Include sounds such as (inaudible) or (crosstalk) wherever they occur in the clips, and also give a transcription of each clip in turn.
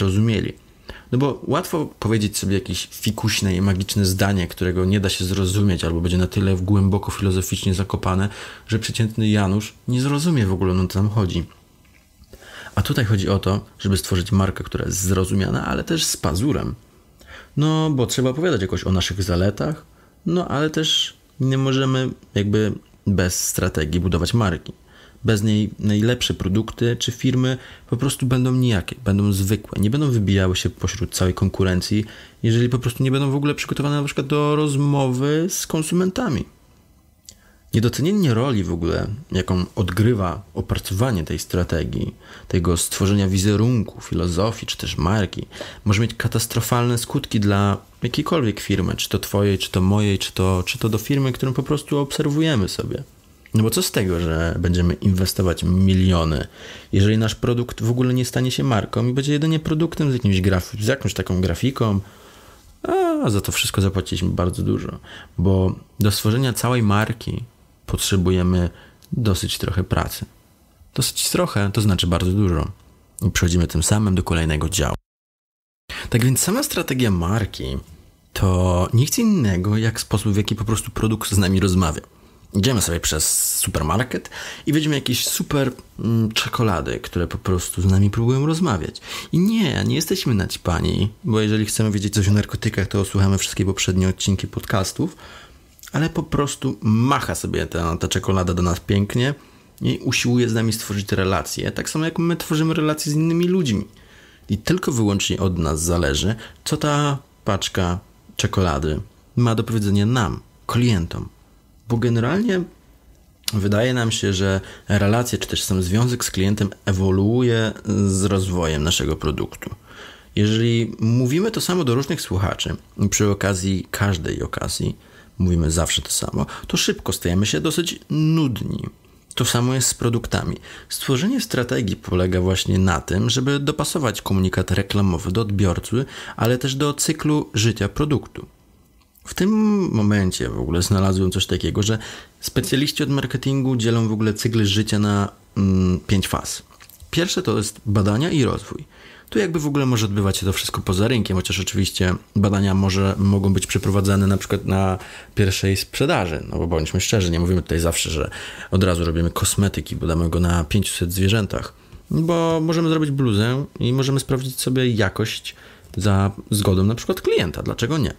rozumieli. No bo łatwo powiedzieć sobie jakieś fikuśne i magiczne zdanie, którego nie da się zrozumieć, albo będzie na tyle głęboko filozoficznie zakopane, że przeciętny Janusz nie zrozumie w ogóle, o co nam chodzi. A tutaj chodzi o to, żeby stworzyć markę, która jest zrozumiana, ale też z pazurem. No bo trzeba opowiadać jakoś o naszych zaletach, no ale też nie możemy jakby bez strategii budować marki bez niej najlepsze produkty czy firmy po prostu będą nijakie, będą zwykłe, nie będą wybijały się pośród całej konkurencji, jeżeli po prostu nie będą w ogóle przygotowane na przykład do rozmowy z konsumentami. Niedocenienie roli w ogóle, jaką odgrywa opracowanie tej strategii, tego stworzenia wizerunku, filozofii czy też marki, może mieć katastrofalne skutki dla jakiejkolwiek firmy, czy to twojej, czy to mojej, czy to, czy to do firmy, którą po prostu obserwujemy sobie. No bo co z tego, że będziemy inwestować miliony, jeżeli nasz produkt w ogóle nie stanie się marką i będzie jedynie produktem z, jakimś graf- z jakąś taką grafiką, a za to wszystko zapłaciliśmy bardzo dużo, bo do stworzenia całej marki potrzebujemy dosyć trochę pracy. Dosyć trochę to znaczy bardzo dużo. I przechodzimy tym samym do kolejnego działu. Tak więc sama strategia marki to nic innego jak sposób, w jaki po prostu produkt z nami rozmawia. Idziemy sobie przez supermarket i widzimy jakieś super mm, czekolady, które po prostu z nami próbują rozmawiać. I nie, nie jesteśmy naćpani, bo jeżeli chcemy wiedzieć coś o narkotykach, to słuchamy wszystkie poprzednie odcinki podcastów, ale po prostu macha sobie ta, ta czekolada do nas pięknie i usiłuje z nami stworzyć relacje, tak samo jak my tworzymy relacje z innymi ludźmi. I tylko wyłącznie od nas zależy, co ta paczka czekolady ma do powiedzenia nam, klientom bo generalnie Wydaje nam się, że relacja, czy też sam związek z klientem ewoluuje z rozwojem naszego produktu. Jeżeli mówimy to samo do różnych słuchaczy, przy okazji każdej okazji, mówimy zawsze to samo, to szybko stajemy się dosyć nudni. To samo jest z produktami. Stworzenie strategii polega właśnie na tym, żeby dopasować komunikat reklamowy do odbiorcy, ale też do cyklu życia produktu. W tym momencie w ogóle znalazłem coś takiego, że specjaliści od marketingu dzielą w ogóle cykl życia na mm, pięć faz. Pierwsze to jest badania i rozwój. Tu jakby w ogóle może odbywać się to wszystko poza rynkiem, chociaż oczywiście badania może, mogą być przeprowadzane na przykład na pierwszej sprzedaży, no bo bądźmy szczerzy, nie mówimy tutaj zawsze, że od razu robimy kosmetyki, badamy go na 500 zwierzętach, bo możemy zrobić bluzę i możemy sprawdzić sobie jakość za zgodą na przykład klienta, dlaczego nie?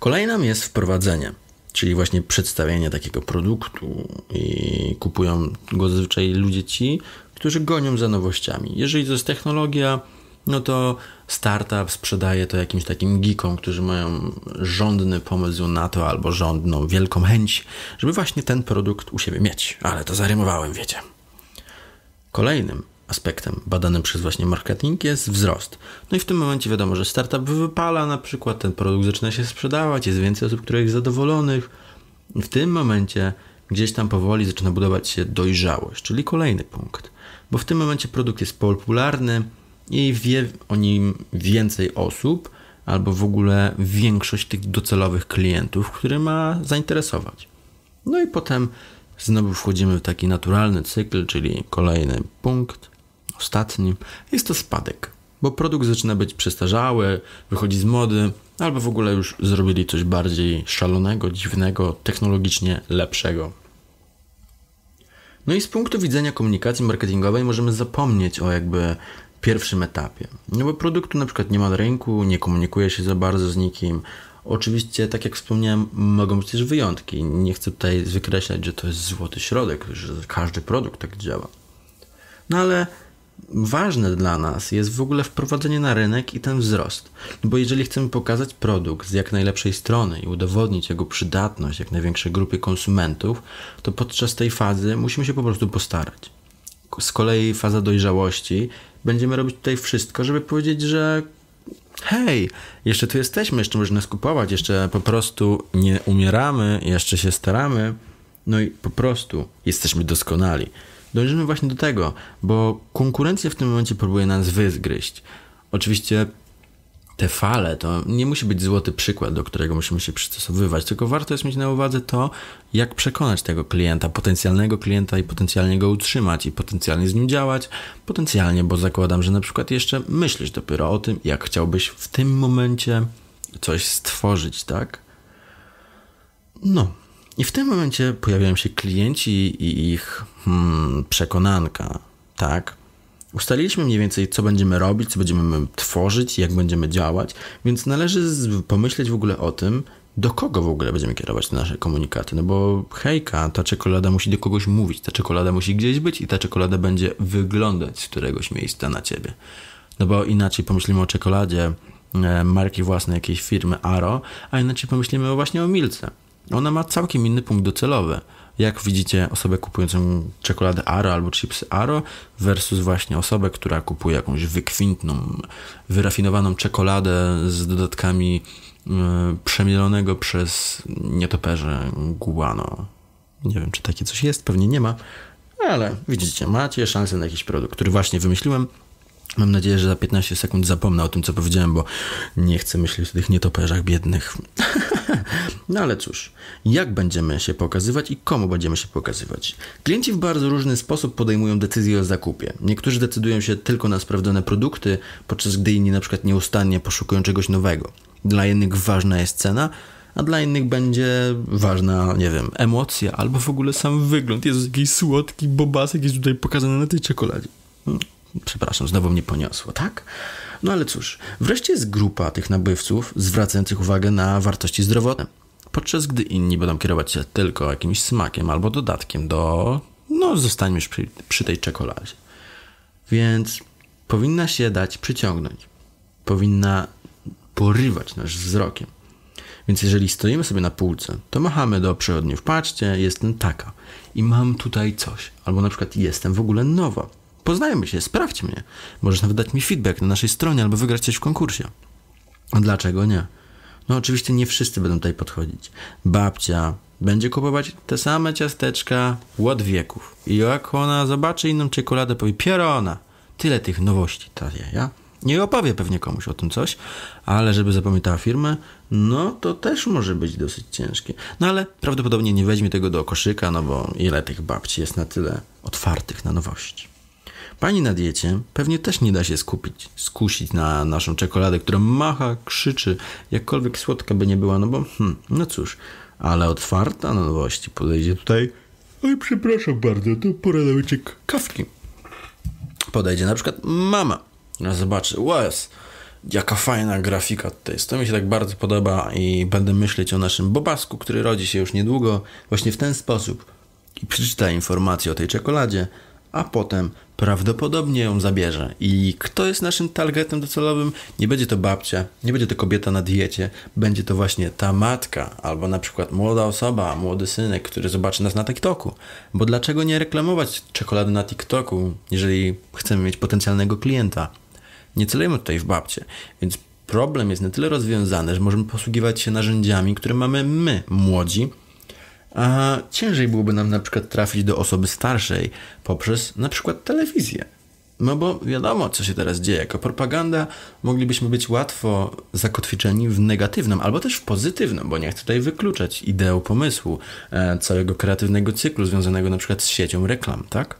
Kolejnym jest wprowadzenie, czyli właśnie przedstawienie takiego produktu i kupują go zazwyczaj ludzie ci, którzy gonią za nowościami. Jeżeli to jest technologia, no to startup sprzedaje to jakimś takim geekom, którzy mają rządny pomysł na to albo rządną wielką chęć, żeby właśnie ten produkt u siebie mieć. Ale to zarymowałem, wiecie. Kolejnym aspektem badanym przez właśnie marketing jest wzrost. No i w tym momencie wiadomo, że startup wypala na przykład, ten produkt zaczyna się sprzedawać, jest więcej osób, które jest zadowolonych. W tym momencie gdzieś tam powoli zaczyna budować się dojrzałość, czyli kolejny punkt. Bo w tym momencie produkt jest popularny i wie o nim więcej osób, albo w ogóle większość tych docelowych klientów, który ma zainteresować. No i potem znowu wchodzimy w taki naturalny cykl, czyli kolejny punkt, ostatnim, jest to spadek, bo produkt zaczyna być przestarzały, wychodzi z mody, albo w ogóle już zrobili coś bardziej szalonego, dziwnego, technologicznie lepszego. No i z punktu widzenia komunikacji marketingowej możemy zapomnieć o jakby pierwszym etapie. No bo produktu na przykład nie ma na rynku, nie komunikuje się za bardzo z nikim. Oczywiście, tak jak wspomniałem, mogą być też wyjątki. Nie chcę tutaj wykreślać, że to jest złoty środek, że każdy produkt tak działa. No ale ważne dla nas jest w ogóle wprowadzenie na rynek i ten wzrost. No bo jeżeli chcemy pokazać produkt z jak najlepszej strony i udowodnić jego przydatność jak największej grupie konsumentów, to podczas tej fazy musimy się po prostu postarać. Z kolei faza dojrzałości będziemy robić tutaj wszystko, żeby powiedzieć, że hej, jeszcze tu jesteśmy, jeszcze można skupować, jeszcze po prostu nie umieramy, jeszcze się staramy. No i po prostu jesteśmy doskonali dążymy właśnie do tego, bo konkurencja w tym momencie próbuje nas wyzgryźć. Oczywiście te fale to nie musi być złoty przykład, do którego musimy się przystosowywać, tylko warto jest mieć na uwadze to, jak przekonać tego klienta, potencjalnego klienta i potencjalnie go utrzymać i potencjalnie z nim działać. Potencjalnie, bo zakładam, że na przykład jeszcze myślisz dopiero o tym, jak chciałbyś w tym momencie coś stworzyć, tak? No, i w tym momencie pojawiają się klienci i ich hmm, przekonanka, tak? Ustaliliśmy mniej więcej, co będziemy robić, co będziemy tworzyć, jak będziemy działać, więc należy pomyśleć w ogóle o tym, do kogo w ogóle będziemy kierować te nasze komunikaty. No bo hejka, ta czekolada musi do kogoś mówić, ta czekolada musi gdzieś być i ta czekolada będzie wyglądać z któregoś miejsca na ciebie. No bo inaczej pomyślimy o czekoladzie e, marki własnej jakiejś firmy Aro, a inaczej pomyślimy właśnie o Milce ona ma całkiem inny punkt docelowy. Jak widzicie osobę kupującą czekoladę Aro albo chipsy Aro versus właśnie osobę, która kupuje jakąś wykwintną, wyrafinowaną czekoladę z dodatkami yy, przemielonego przez nietoperze guano. Nie wiem, czy takie coś jest, pewnie nie ma, ale widzicie, macie szansę na jakiś produkt, który właśnie wymyśliłem, Mam nadzieję, że za 15 sekund zapomnę o tym, co powiedziałem, bo nie chcę myśleć o tych nietoperzach biednych. (laughs) no ale cóż, jak będziemy się pokazywać i komu będziemy się pokazywać? Klienci w bardzo różny sposób podejmują decyzje o zakupie. Niektórzy decydują się tylko na sprawdzone produkty, podczas gdy inni na przykład nieustannie poszukują czegoś nowego. Dla innych ważna jest cena, a dla innych będzie ważna, nie wiem, emocja albo w ogóle sam wygląd. Jest jakiś słodki bobasek jest tutaj pokazany na tej czekoladzie. Hmm przepraszam, znowu mnie poniosło, tak? No ale cóż, wreszcie jest grupa tych nabywców zwracających uwagę na wartości zdrowotne, podczas gdy inni będą kierować się tylko jakimś smakiem albo dodatkiem do. No, zostańmy już przy, przy tej czekoladzie. Więc powinna się dać przyciągnąć, powinna porywać nasz wzrokiem. Więc jeżeli stoimy sobie na półce, to machamy do przechodniów, patrzcie, jestem taka i mam tutaj coś. Albo na przykład jestem w ogóle nowa Poznajmy się, sprawdź mnie. Możesz nawet dać mi feedback na naszej stronie albo wygrać coś w konkursie. dlaczego nie? No oczywiście nie wszyscy będą tutaj podchodzić. Babcia będzie kupować te same ciasteczka od wieków. I jak ona zobaczy inną czekoladę, powie pierona. Tyle tych nowości ta je, ja? Nie opowie pewnie komuś o tym coś, ale żeby zapamiętała firmę, no to też może być dosyć ciężkie. No ale prawdopodobnie nie weźmie tego do koszyka, no bo ile tych babci jest na tyle otwartych na nowości. Pani na diecie pewnie też nie da się skupić, skusić na naszą czekoladę, która macha, krzyczy, jakkolwiek słodka by nie była, no bo hmm, no cóż, ale otwarta na nowości podejdzie tutaj. Oj, przepraszam bardzo, to pora na wyciek kawki. Podejdzie na przykład mama. Zobaczy, łez, jaka fajna grafika to jest. To mi się tak bardzo podoba i będę myśleć o naszym Bobasku, który rodzi się już niedługo właśnie w ten sposób. I przeczyta informacje o tej czekoladzie a potem prawdopodobnie ją zabierze. I kto jest naszym targetem docelowym? Nie będzie to babcia, nie będzie to kobieta na diecie, będzie to właśnie ta matka, albo na przykład młoda osoba, młody synek, który zobaczy nas na TikToku. Bo dlaczego nie reklamować czekolady na TikToku, jeżeli chcemy mieć potencjalnego klienta? Nie celujemy tutaj w babcie, więc problem jest na tyle rozwiązany, że możemy posługiwać się narzędziami, które mamy my, młodzi, a ciężej byłoby nam na przykład trafić do osoby starszej poprzez na przykład telewizję. No bo wiadomo, co się teraz dzieje. Jako propaganda moglibyśmy być łatwo zakotwiczeni w negatywnym, albo też w pozytywnym, bo nie chcę tutaj wykluczać ideą pomysłu e, całego kreatywnego cyklu związanego na przykład z siecią reklam, tak?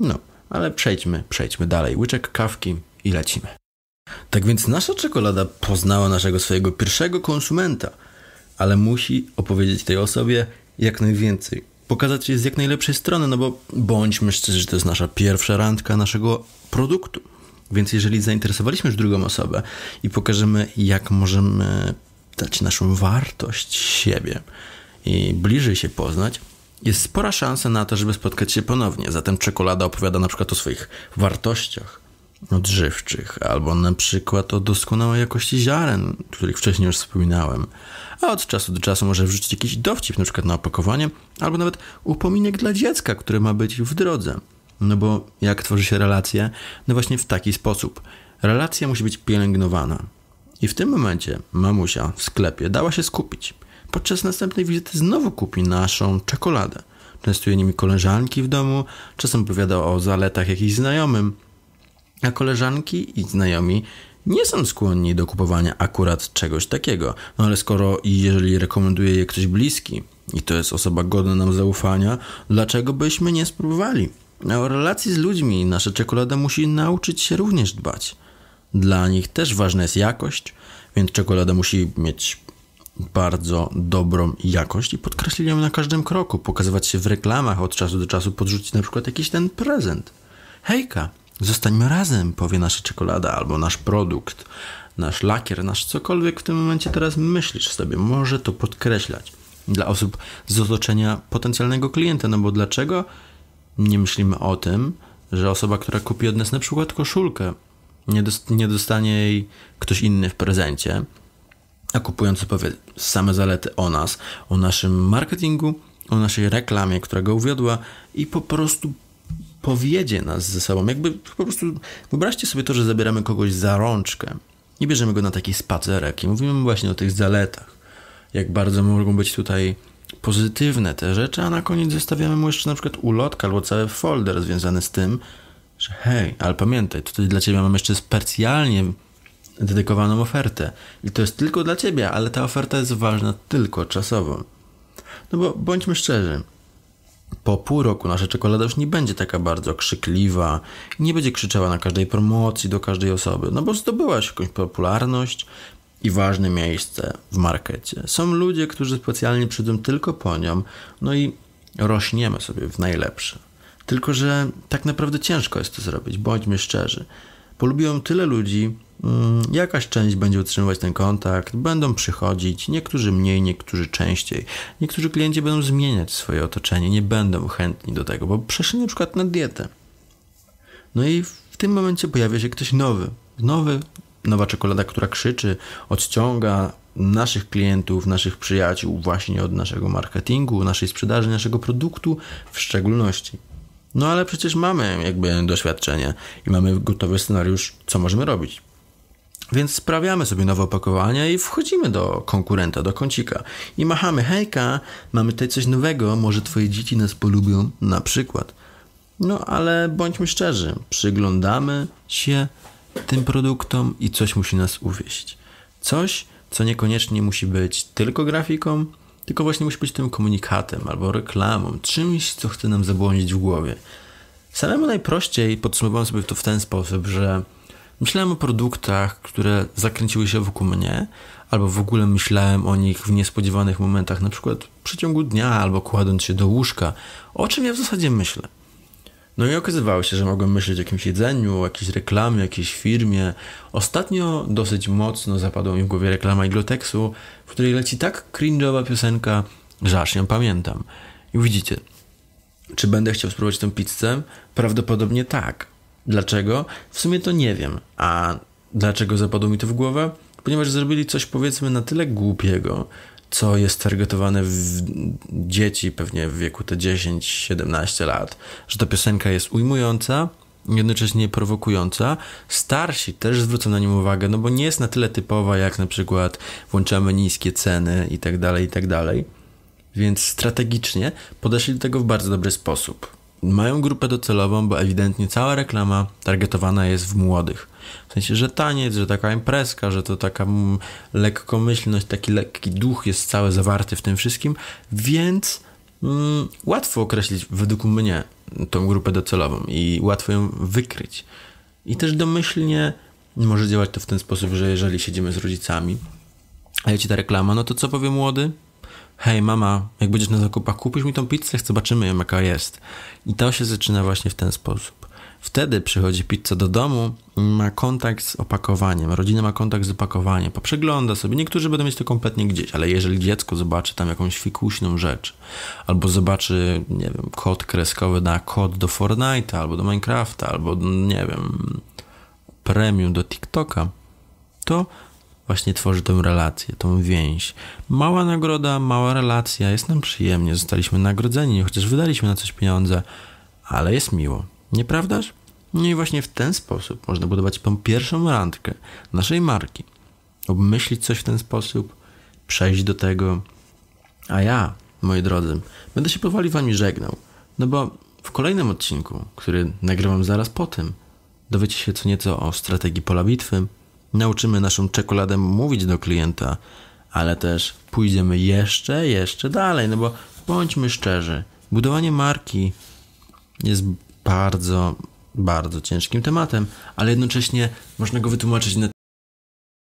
No, ale przejdźmy, przejdźmy dalej. Łyczek kawki i lecimy. Tak więc nasza czekolada poznała naszego swojego pierwszego konsumenta, ale musi opowiedzieć tej osobie, jak najwięcej. Pokazać je z jak najlepszej strony, no bo bądźmy szczerzy, że to jest nasza pierwsza randka naszego produktu. Więc jeżeli zainteresowaliśmy już drugą osobę i pokażemy, jak możemy dać naszą wartość siebie i bliżej się poznać, jest spora szansa na to, żeby spotkać się ponownie. Zatem czekolada opowiada na przykład o swoich wartościach, odżywczych, albo na przykład o doskonałej jakości ziaren, których wcześniej już wspominałem. A od czasu do czasu może wrzucić jakiś dowcip, na przykład na opakowanie, albo nawet upominek dla dziecka, które ma być w drodze. No bo jak tworzy się relacje? No właśnie w taki sposób. Relacja musi być pielęgnowana. I w tym momencie mamusia w sklepie dała się skupić. Podczas następnej wizyty znowu kupi naszą czekoladę. Częstuje nimi koleżanki w domu, czasem opowiada o zaletach jakichś znajomym, a koleżanki i znajomi nie są skłonni do kupowania akurat czegoś takiego. No ale skoro i jeżeli rekomenduje je ktoś bliski i to jest osoba godna nam zaufania, dlaczego byśmy nie spróbowali? A o relacji z ludźmi nasza czekolada musi nauczyć się również dbać. Dla nich też ważna jest jakość, więc czekolada musi mieć bardzo dobrą jakość i podkreślić ją na każdym kroku, pokazywać się w reklamach od czasu do czasu, podrzucić na przykład jakiś ten prezent. Hejka, Zostańmy razem, powie nasza czekolada albo nasz produkt, nasz lakier, nasz cokolwiek w tym momencie teraz myślisz sobie. Może to podkreślać dla osób z otoczenia potencjalnego klienta, no bo dlaczego nie myślimy o tym, że osoba, która kupi od nas na przykład koszulkę, nie, dostanie jej ktoś inny w prezencie, a kupujący powie same zalety o nas, o naszym marketingu, o naszej reklamie, która go uwiodła i po prostu powiedzie nas ze sobą. Jakby po prostu wyobraźcie sobie to, że zabieramy kogoś za rączkę i bierzemy go na taki spacerek i mówimy właśnie o tych zaletach. Jak bardzo mogą być tutaj pozytywne te rzeczy, a na koniec zostawiamy mu jeszcze na przykład ulotkę albo cały folder związany z tym, że hej, ale pamiętaj, tutaj dla ciebie mam jeszcze specjalnie dedykowaną ofertę. I to jest tylko dla ciebie, ale ta oferta jest ważna tylko czasowo. No bo bądźmy szczerzy, po pół roku nasza czekolada już nie będzie taka bardzo krzykliwa, nie będzie krzyczała na każdej promocji do każdej osoby, no bo zdobyłaś jakąś popularność i ważne miejsce w markecie. Są ludzie, którzy specjalnie przyjdą tylko po nią, no i rośniemy sobie w najlepsze. Tylko, że tak naprawdę ciężko jest to zrobić, bądźmy szczerzy polubiłem tyle ludzi, mm, Jakaś część będzie utrzymywać ten kontakt, będą przychodzić, niektórzy mniej, niektórzy częściej. Niektórzy klienci będą zmieniać swoje otoczenie, nie będą chętni do tego, bo przeszli na przykład na dietę. No i w tym momencie pojawia się ktoś nowy. Nowy, nowa czekolada, która krzyczy, odciąga naszych klientów, naszych przyjaciół właśnie od naszego marketingu, naszej sprzedaży, naszego produktu w szczególności. No ale przecież mamy jakby doświadczenie i mamy gotowy scenariusz, co możemy robić. Więc sprawiamy sobie nowe opakowanie i wchodzimy do konkurenta, do kącika i machamy, hejka, mamy tutaj coś nowego, może twoje dzieci nas polubią, na przykład. No ale bądźmy szczerzy, przyglądamy się tym produktom i coś musi nas uwieść. Coś, co niekoniecznie musi być tylko grafiką, tylko właśnie musi być tym komunikatem albo reklamą, czymś, co chce nam zabłądzić w głowie. Samemu najprościej podsumowałem sobie to w ten sposób, że myślałem o produktach, które zakręciły się wokół mnie, albo w ogóle myślałem o nich w niespodziewanych momentach, na przykład w przeciągu dnia albo kładąc się do łóżka, o czym ja w zasadzie myślę. No i okazywało się, że mogłem myśleć o jakimś jedzeniu, o jakiejś reklamie, jakiejś firmie. Ostatnio dosyć mocno zapadła mi w głowie reklama Igloteksu, w której leci tak cringe'owa piosenka, że aż ją pamiętam. I widzicie, czy będę chciał spróbować tę pizzę? Prawdopodobnie tak. Dlaczego? W sumie to nie wiem. A dlaczego zapadło mi to w głowę? Ponieważ zrobili coś powiedzmy na tyle głupiego, co jest targetowane w dzieci, pewnie w wieku te 10-17 lat, że ta piosenka jest ujmująca, jednocześnie prowokująca. Starsi też zwrócą na nią uwagę, no bo nie jest na tyle typowa, jak na przykład włączamy niskie ceny i tak dalej, i tak dalej. Więc strategicznie podeszli do tego w bardzo dobry sposób. Mają grupę docelową, bo ewidentnie cała reklama targetowana jest w młodych w sensie, że taniec, że taka imprezka, że to taka mm, lekkomyślność, taki lekki duch jest cały zawarty w tym wszystkim, więc mm, łatwo określić według mnie tą grupę docelową i łatwo ją wykryć. I też domyślnie może działać to w ten sposób, że jeżeli siedzimy z rodzicami, a ja ci ta reklama, no to co powie młody? Hej, mama, jak będziesz na zakupach, kupisz mi tą pizzę, zobaczymy ją, jaka jest. I to się zaczyna właśnie w ten sposób. Wtedy przychodzi pizza do domu, ma kontakt z opakowaniem, rodzina ma kontakt z opakowaniem, poprzegląda sobie. Niektórzy będą mieć to kompletnie gdzieś, ale jeżeli dziecko zobaczy tam jakąś fikuśną rzecz, albo zobaczy, nie wiem, kod kreskowy na kod do Fortnite'a, albo do Minecrafta, albo, nie wiem, premium do TikToka, to właśnie tworzy tę relację, tą więź. Mała nagroda, mała relacja, jest nam przyjemnie, zostaliśmy nagrodzeni, chociaż wydaliśmy na coś pieniądze, ale jest miło. Nieprawdaż? No i właśnie w ten sposób można budować tą pierwszą randkę naszej marki. Obmyślić coś w ten sposób, przejść do tego. A ja, moi drodzy, będę się powoli wami żegnał. No bo w kolejnym odcinku, który nagrywam zaraz po tym, dowiecie się co nieco o strategii pola bitwy, nauczymy naszą czekoladę mówić do klienta, ale też pójdziemy jeszcze, jeszcze dalej, no bo bądźmy szczerzy, budowanie marki jest bardzo, bardzo ciężkim tematem, ale jednocześnie można go wytłumaczyć na